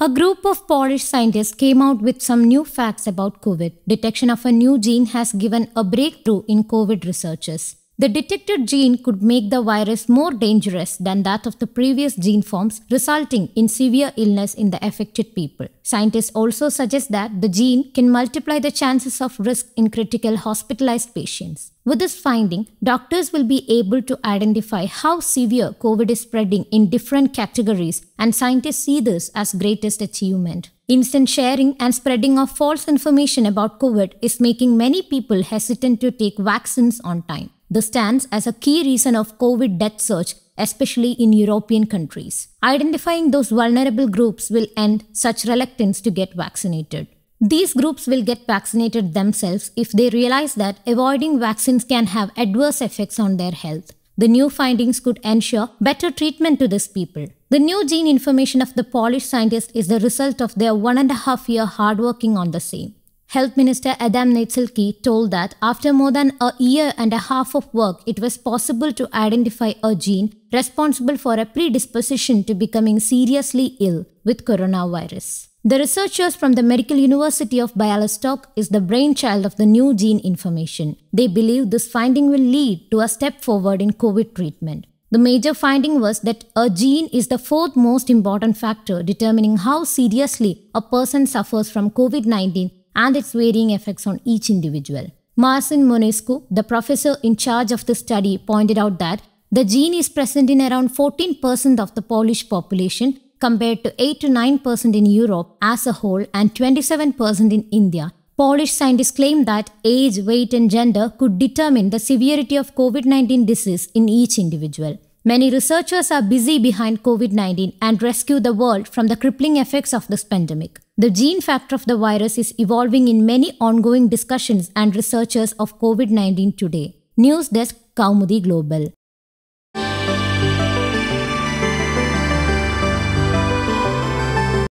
A group of Polish scientists came out with some new facts about COVID. Detection of a new gene has given a breakthrough in COVID researches. The detected gene could make the virus more dangerous than that of the previous gene forms, resulting in severe illness in the affected people. Scientists also suggest that the gene can multiply the chances of risk in critical hospitalized patients. With this finding, doctors will be able to identify how severe COVID is spreading in different categories, and scientists see this as greatest achievement. Instant sharing and spreading of false information about COVID is making many people hesitant to take vaccines on time. This stands as a key reason of COVID death surge, especially in European countries. Identifying those vulnerable groups will end such reluctance to get vaccinated. These groups will get vaccinated themselves if they realize that avoiding vaccines can have adverse effects on their health. The new findings could ensure better treatment to these people. The new gene information of the Polish scientists is the result of their one and a half year hard working on the same. Health Minister Adam Netzelke told that after more than a year and a half of work, it was possible to identify a gene responsible for a predisposition to becoming seriously ill with coronavirus. The researchers from the Medical University of Bialystok is the brainchild of the new gene information. They believe this finding will lead to a step forward in COVID treatment. The major finding was that a gene is the fourth most important factor determining how seriously a person suffers from COVID 19 and its varying effects on each individual. Marcin Monescu, the professor in charge of the study, pointed out that the gene is present in around 14% of the Polish population compared to 8 to 9% in Europe as a whole and 27% in India. Polish scientists claim that age, weight, and gender could determine the severity of COVID 19 disease in each individual. Many researchers are busy behind COVID 19 and rescue the world from the crippling effects of this pandemic. The gene factor of the virus is evolving in many ongoing discussions and researchers of COVID 19 today. News Desk Kaumudi Global.